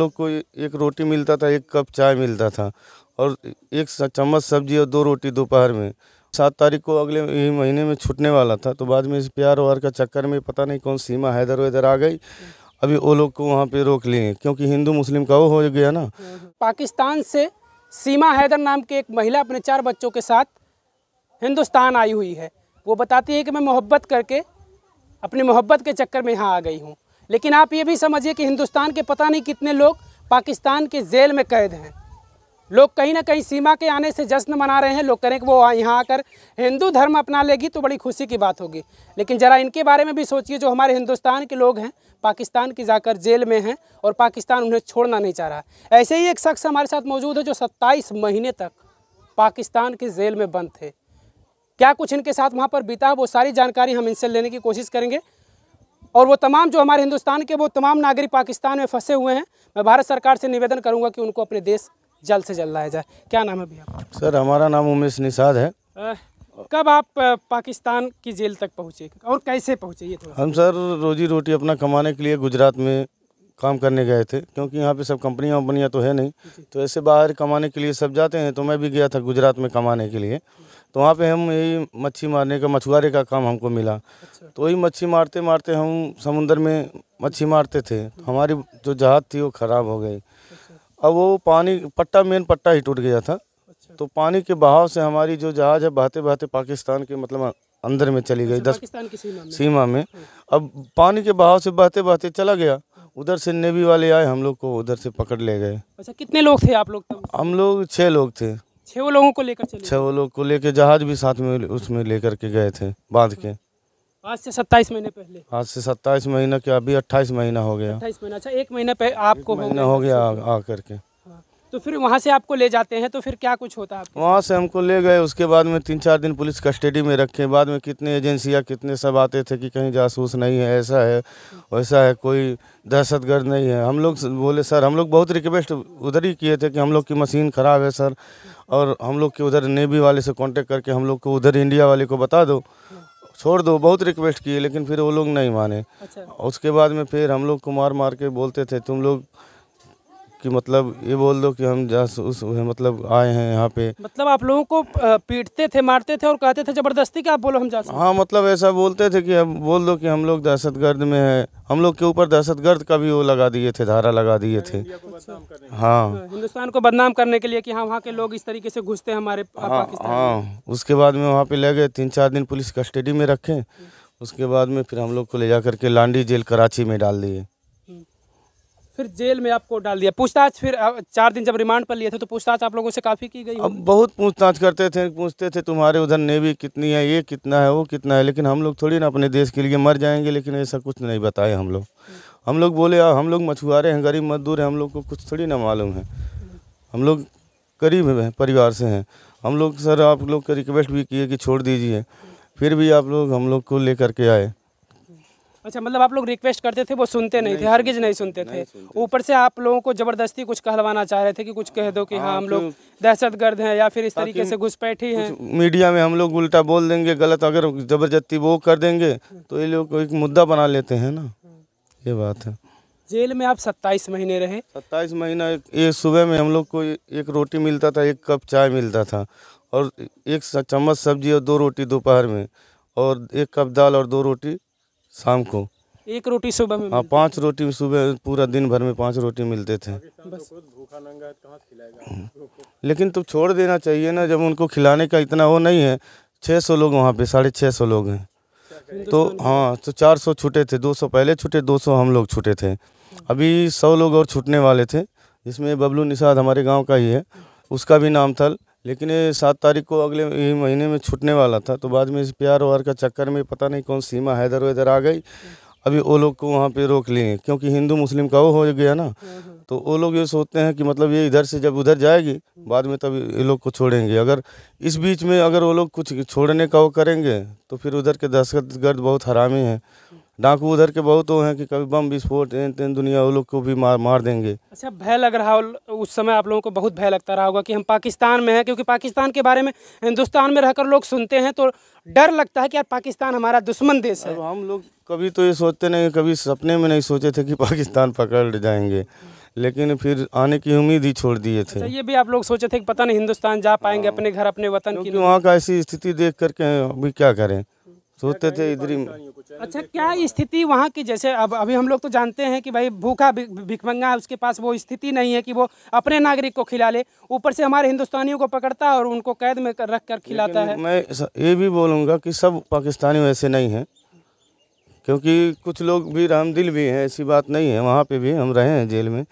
लोग को एक रोटी मिलता था एक कप चाय मिलता था और एक चम्मच सब्जी और दो रोटी दोपहर में सात तारीख को अगले ही महीने में छूटने वाला था तो बाद में इस प्यार व्यार का चक्कर में पता नहीं कौन सीमा हैदर वैदर आ गई अभी वो लोग को वहाँ पे रोक लिए क्योंकि हिंदू मुस्लिम का वो हो गया ना पाकिस्तान से सीमा हैदर नाम की एक महिला अपने चार बच्चों के साथ हिंदुस्तान आई हुई है वो बताती है कि मैं मोहब्बत करके अपनी मोहब्बत के चक्कर में यहाँ आ गई हूँ लेकिन आप ये भी समझिए कि हिंदुस्तान के पता नहीं कितने लोग पाकिस्तान के जेल में कैद हैं लोग कहीं ना कहीं सीमा के आने से जश्न मना रहे हैं लोग करें कि वो यहाँ आकर हिंदू धर्म अपना लेगी तो बड़ी खुशी की बात होगी लेकिन ज़रा इनके बारे में भी सोचिए जो हमारे हिंदुस्तान के लोग हैं पाकिस्तान की जाकर जेल में हैं और पाकिस्तान उन्हें छोड़ना नहीं चाह रहा ऐसे ही एक शख्स हमारे साथ मौजूद है जो सत्ताईस महीने तक पाकिस्तान के जेल में बंद थे क्या कुछ इनके साथ वहाँ पर बीता वो सारी जानकारी हम इनसे लेने की कोशिश करेंगे और वो तमाम जो हमारे हिंदुस्तान के वो तमाम नागरिक पाकिस्तान में फंसे हुए हैं मैं भारत सरकार से निवेदन करूँगा कि उनको अपने देश जल्द से जल्द लाया जाए क्या नाम है भैया सर हमारा नाम उमेश निषाद है आ, कब आप पाकिस्तान की जेल तक पहुँचे और कैसे पहुँचे ये हम सर रोजी रोटी अपना कमाने के लिए गुजरात में काम करने गए थे क्योंकि यहाँ पे सब कंपनियाँ वंपनियाँ तो है नहीं तो ऐसे बाहर कमाने के लिए सब जाते हैं तो मैं भी गया था गुजरात में कमाने के लिए तो वहाँ पे हम यही मच्छी मारने का मछुआरे का काम हमको मिला अच्छा। तो वही मच्छी मारते मारते हम समुंदर में मच्छी मारते थे हमारी जो जहाज थी वो ख़राब हो गई अच्छा। अब वो पानी पट्टा मेन पट्टा ही टूट गया था अच्छा। तो पानी के बहाव से हमारी जो जहाज़ है बहते बहते पाकिस्तान के मतलब अंदर में चली गई अच्छा, दस सीमा में। हाँ। अब पानी के बहाव से बहते बहते चला गया उधर से नेवी वाले आए हम लोग को उधर से पकड़ ले गए अच्छा कितने लोग थे आप लोग हम लोग छः लोग थे छह लोगों को लेकर चले छह लोग को लेकर जहाज भी साथ में उसमें लेकर के गए थे बांध के आज से सत्ताईस महीने पहले आज से सत्ताईस महीना के अभी अट्ठाईस महीना हो गया अट्ठाईस महीना अच्छा एक महीना पहले आपको महीना हो गया आकर के तो फिर वहाँ से आपको ले जाते हैं तो फिर क्या कुछ होता है वहाँ से हमको ले गए उसके बाद में तीन चार दिन पुलिस कस्टडी में रखे बाद में कितने एजेंसियाँ कितने सब आते थे कि कहीं जासूस नहीं है ऐसा है वैसा है कोई दहशतगर्द नहीं है हम लोग बोले सर हम लोग बहुत रिक्वेस्ट उधर ही किए थे कि हम लोग की मशीन ख़राब है सर और हम लोग के उधर नेवी वाले से कॉन्टेक्ट करके हम लोग को उधर इंडिया वाले को बता दो छोड़ दो बहुत रिक्वेस्ट किए लेकिन फिर वो लोग नहीं माने अच्छा। उसके बाद में फिर हम लोग को मार मार के बोलते थे तुम लोग कि मतलब ये बोल दो कि हम जासूस मतलब आए हैं यहाँ पे मतलब आप लोगों को पीटते थे मारते थे और कहते थे ज़बरदस्ती क्या आप बोलो हम जासूस हाँ मतलब ऐसा बोलते थे कि हम बोल दो कि हम लोग गर्द में है हम लोग के ऊपर गर्द का भी वो लगा दिए थे धारा लगा दिए थे हाँ अच्छा, हिंदुस्तान को बदनाम करने के लिए कि हाँ वहाँ के लोग इस तरीके से घुसते हैं हमारे हाँ, हाँ उसके बाद में वहाँ पे ले गए तीन चार दिन पुलिस कस्टडी में रखे उसके बाद में फिर हम लोग को ले जा करके लांडी जेल कराची में डाल दिए फिर जेल में आपको डाल दिया पूछताछ फिर चार दिन जब रिमांड पर लिए थे तो पूछताछ आप लोगों से काफ़ी की गई अब बहुत पूछताछ करते थे पूछते थे तुम्हारे उधर नेवी कितनी है ये कितना है वो कितना है लेकिन हम लोग थोड़ी ना अपने देश के लिए मर जाएंगे लेकिन ऐसा कुछ नहीं बताए हम लोग हम लोग बोले हम लोग मछुआरे हैं गरीब मजदूर हैं हम लोग को कुछ थोड़ी ना मालूम है हम लोग गरीब हैं परिवार से हैं हम लोग सर आप लोग का रिक्वेस्ट भी किए कि छोड़ दीजिए फिर भी आप लोग हम लोग को लेकर के आए अच्छा मतलब आप लोग रिक्वेस्ट करते थे वो सुनते नहीं, नहीं थे हरगिज नहीं सुनते नहीं थे ऊपर से आप लोगों को जबरदस्ती कुछ कहलवाना चाह रहे थे कि कुछ कह दो कि हाँ, हाँ हम लोग दहशत गर्द हैं या फिर इस तरीके से घुसपैठी हैं मीडिया में हम लोग उल्टा बोल देंगे गलत अगर जबरदस्ती वो कर देंगे तो ये लोग एक मुद्दा बना लेते हैं ना ये बात है जेल में आप सत्ताईस महीने रहे सत्ताईस महीना एक सुबह में हम लोग को एक रोटी मिलता था एक कप चाय मिलता था और एक चम्मच सब्जी और दो रोटी दोपहर में और एक कप दाल और दो रोटी शाम को एक रोटी सुबह में हाँ पाँच रोटी सुबह पूरा दिन भर में पाँच रोटी मिलते थे खिलाएगा लेकिन तुम तो छोड़ देना चाहिए ना जब उनको खिलाने का इतना वो नहीं है छः सौ लोग वहाँ पे साढ़े छः सौ लोग हैं तो हाँ तो चार सौ छूटे थे दो सौ पहले छूटे दो सौ हम लोग छूटे थे अभी सौ लोग और छूटने वाले थे जिसमें बबलू निषाद हमारे गाँव का ही है उसका भी नाम था लेकिन सात तारीख को अगले ही महीने में छूटने वाला था तो बाद में इस प्यार व्यार का चक्कर में पता नहीं कौन सीमा हैदर वैदर आ गई अभी वो लोग को वहाँ पे रोक लिए क्योंकि हिंदू मुस्लिम का वो हो गया ना तो वो लोग ये सोचते हैं कि मतलब ये इधर से जब उधर जाएगी बाद में तब ये लोग को छोड़ेंगे अगर इस बीच में अगर वो लोग कुछ छोड़ने का वो करेंगे तो फिर उधर के दहशत गर्द बहुत हरामी हैं डाकू उधर के बहुत वो हैं कि कभी बम विस्फोट इन तीन दुनिया वो लोग को भी मार मार देंगे अच्छा भय लग रहा उस समय आप लोगों को बहुत भय लगता रहा होगा कि हम पाकिस्तान में हैं क्योंकि पाकिस्तान के बारे में हिंदुस्तान में रहकर लोग सुनते हैं तो डर लगता है कि यार पाकिस्तान हमारा दुश्मन देश है हम लोग कभी तो ये सोचते नहीं कभी सपने में नहीं सोचे थे कि पाकिस्तान पकड़ जाएंगे लेकिन फिर आने की उम्मीद ही छोड़ दिए थे अच्छा, ये भी आप लोग सोचे थे कि पता नहीं हिंदुस्तान जा पाएंगे हाँ। अपने घर अपने वतन की वहाँ का ऐसी स्थिति देख करके अभी क्या करें सोचते थे इधर ही अच्छा क्या स्थिति वहाँ की जैसे अब अभी हम लोग तो जानते हैं कि भाई भूखा भिकमंगा उसके पास वो स्थिति नहीं है कि वो अपने नागरिक को खिला ले ऊपर से हमारे हिंदुस्तानियों को पकड़ता है और उनको कैद में रख कर खिलाता है मैं ये भी बोलूँगा कि सब पाकिस्तानी वैसे नहीं हैं क्योंकि कुछ लोग भी रामदिल भी हैं ऐसी बात नहीं है वहाँ पर भी हम रहे हैं जेल में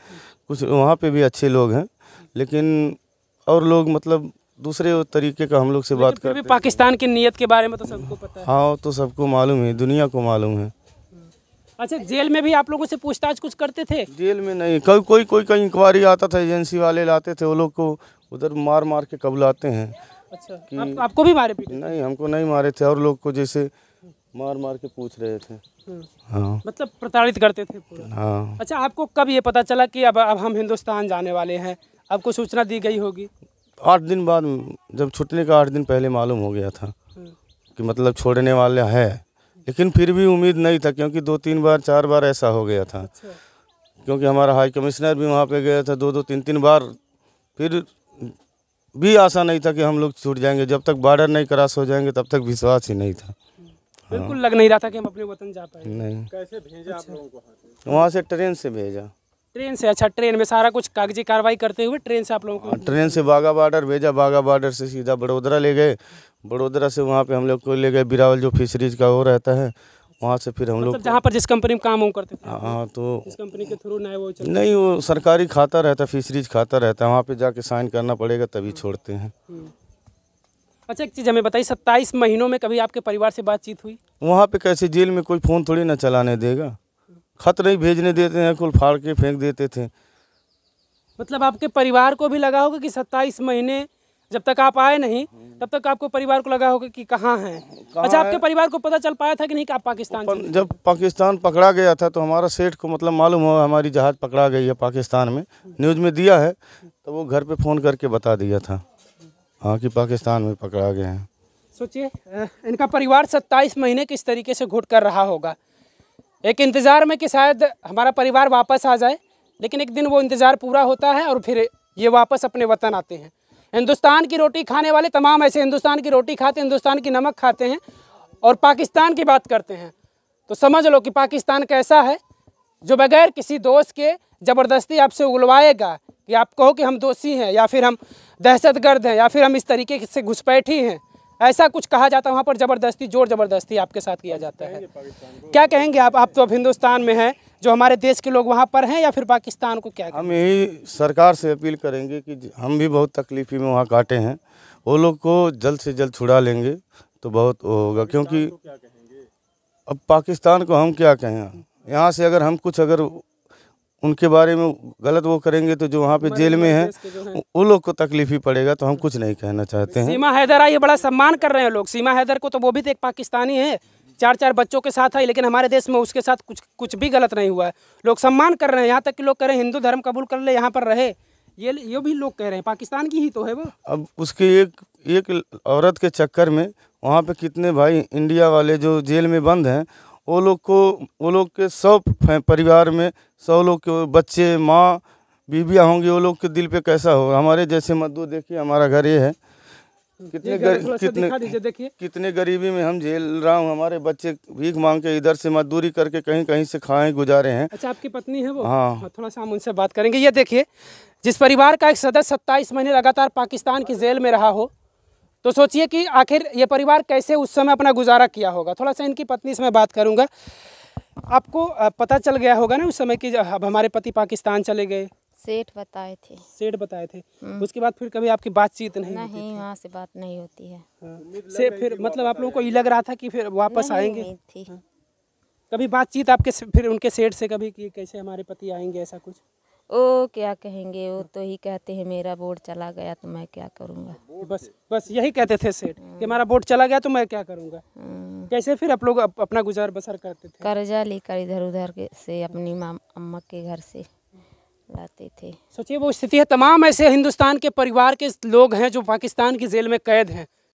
कुछ वहाँ पर भी अच्छे लोग हैं लेकिन और लोग मतलब दूसरे तरीके का हम लोग से बात करते हैं पाकिस्तान की नीयत के बारे में तो सबको पता है हाँ तो सबको मालूम है दुनिया को मालूम है अच्छा जेल में भी आप लोगों से पूछताछ कुछ करते थे जेल में नहीं कोई कोई कोई कहीं इंक्वायरी आता था एजेंसी वाले लाते थे वो लोग को उधर मार मार के लाते हैं अच्छा आप, आपको भी मारे पीटे नहीं हमको नहीं मारे थे और लोग को जैसे मार मार के पूछ रहे थे हम्म। हाँ मतलब प्रताड़ित करते थे हाँ अच्छा आपको कब ये पता चला कि अब अब हम हिंदुस्तान जाने वाले हैं आपको सूचना दी गई होगी आठ दिन बाद जब छूटने का आठ दिन पहले मालूम हो गया था हम्म। कि मतलब छोड़ने वाला है लेकिन फिर भी उम्मीद नहीं था क्योंकि दो तीन बार चार बार ऐसा हो गया था अच्छा। क्योंकि हमारा हाई कमिश्नर भी वहाँ पे गया था दो दो तीन तीन बार फिर भी आशा नहीं था कि हम लोग छूट जाएंगे जब तक बॉर्डर नहीं क्रॉस हो जाएंगे तब तक विश्वास ही नहीं था बिल्कुल हाँ। लग नहीं रहा था कि हम अपने वतन जा पाए नहीं कैसे भेजा अच्छा। आप लोगों को वहाँ से ट्रेन से भेजा ट्रेन से अच्छा ट्रेन में सारा कुछ कागजी कार्रवाई करते हुए ट्रेन से आप लोगों को हाँ, ट्रेन से बाघा बॉर्डर भेजा बाघा बॉर्डर से सीधा बड़ोदरा ले गए बड़ोदरा से वहाँ पे हम लोग को ले गए बिरावल जो फिशरीज का वो रहता है वहाँ से फिर हम लोग मतलब जहाँ पर जिस कंपनी में काम वो करते थे हाँ, हाँ तो कंपनी के थ्रू ना वो नहीं वो सरकारी खाता रहता है फिशरीज खाता रहता है वहाँ पे जाके साइन करना पड़ेगा तभी छोड़ते हैं हम्म। अच्छा एक चीज़ हमें बताइए सत्ताईस महीनों में कभी आपके परिवार से बातचीत हुई वहाँ पे कैसे जेल में कोई फ़ोन थोड़ी ना चलाने देगा खत नहीं भेजने देते हैं कुल फाड़ के फेंक देते थे मतलब आपके परिवार को भी लगा होगा कि सत्ताईस महीने जब तक आप आए नहीं तब तक आपको परिवार को लगा होगा कि कहाँ हैं अच्छा आपके परिवार को पता चल पाया था कि नहीं कि आप पाकिस्तान पन, जब पाकिस्तान पकड़ा गया था तो हमारा सेठ को मतलब मालूम हुआ हमारी जहाज पकड़ा गई है पाकिस्तान में न्यूज़ में दिया है तो वो घर पे फ़ोन करके बता दिया था हाँ कि पाकिस्तान में पकड़ा गया है सोचिए इनका परिवार सत्ताईस महीने किस तरीके से घुट कर रहा होगा एक इंतज़ार में कि शायद हमारा परिवार वापस आ जाए लेकिन एक दिन वो इंतज़ार पूरा होता है और फिर ये वापस अपने वतन आते हैं हिंदुस्तान की रोटी खाने वाले तमाम ऐसे हिंदुस्तान की रोटी खाते हैं हिंदुस्तान की नमक खाते हैं और पाकिस्तान की बात करते हैं तो समझ लो कि पाकिस्तान कैसा है जो बगैर किसी दोस्त के ज़बरदस्ती आपसे उगलवाएगा कि आप कहो कि हम दोषी हैं या फिर हम दहशत गर्द हैं या फिर हम इस तरीके से घुसपैठी हैं ऐसा कुछ कहा जाता है वहाँ पर ज़बरदस्ती जोर ज़बरदस्ती आपके साथ किया जाता है क्या कहेंगे आप आप तो अब हिंदुस्तान में हैं जो हमारे देश के लोग वहाँ पर हैं या फिर पाकिस्तान को क्या हम यही सरकार से अपील करेंगे कि हम भी बहुत तकलीफी में वहाँ काटे हैं वो लोग को जल्द से जल्द छुड़ा लेंगे तो बहुत वो होगा क्योंकि अब पाकिस्तान को हम क्या कहें यहाँ से अगर हम कुछ अगर उनके बारे में गलत वो करेंगे तो जो वहाँ पे जेल में है उन लोग को तकलीफ ही पड़ेगा तो हम कुछ नहीं कहना चाहते हैं सीमा हैदर आई बड़ा सम्मान कर रहे हैं लोग सीमा हैदर को तो वो भी तो एक पाकिस्तानी है चार चार बच्चों के साथ आई लेकिन हमारे देश में उसके साथ कुछ कुछ भी गलत नहीं हुआ है लोग सम्मान कर रहे हैं यहाँ तक कि लोग कह रहे हैं हिंदू धर्म कबूल कर ले यहाँ पर रहे ये ये भी लोग कह रहे हैं पाकिस्तान की ही तो है वो अब उसके एक एक औरत के चक्कर में वहाँ पे कितने भाई इंडिया वाले जो जेल में बंद हैं वो लोग को वो लोग के सब परिवार में सौ लोग के बच्चे माँ बीबियाँ होंगी वो लोग के दिल पे कैसा होगा हमारे जैसे मजदूर देखिए हमारा घर ये है कितने गर, कितने कितने गरीबी में हम झेल रहा हूँ हमारे बच्चे भीख मांग के इधर से मजदूरी करके कहीं कहीं से खाएं गुजारे हैं अच्छा आपकी पत्नी है वो हाँ, हाँ थोड़ा सा हम उनसे बात करेंगे ये देखिए जिस परिवार का एक सदस्य सत्ताईस महीने लगातार पाकिस्तान की जेल में रहा हो तो सोचिए कि आखिर ये परिवार कैसे उस समय अपना गुजारा किया होगा थोड़ा सा इनकी पत्नी से मैं बात करूँगा आपको पता चल गया होगा ना उस समय कि अब हमारे पति पाकिस्तान चले गए सेठ बताए थे सेठ बताए थे हम्म। उसके बाद फिर कभी आपकी बातचीत नहीं नहीं वहाँ से बात नहीं होती है हाँ। से फिर मतलब आप लोगों को ये लग रहा था कि फिर वापस आएंगे हाँ। कभी बातचीत आपके फिर उनके सेठ से कभी कि कैसे हमारे पति आएंगे ऐसा कुछ ओ क्या कहेंगे वो तो ही कहते हैं मेरा बोर्ड चला गया तो मैं क्या करूँगा बस बस यही कहते थे सेठ कि हम्म। हमारा बोट चला गया तो मैं क्या करूँगा हम्म। कैसे फिर आप लोग अपना गुजार बसर करते थे कर्जा लेकर इधर उधर के से अपनी माम अम्मा के घर से लाते थे सोचिए वो स्थिति है तमाम ऐसे हिंदुस्तान के परिवार के लोग हैं जो पाकिस्तान की जेल में कैद हैं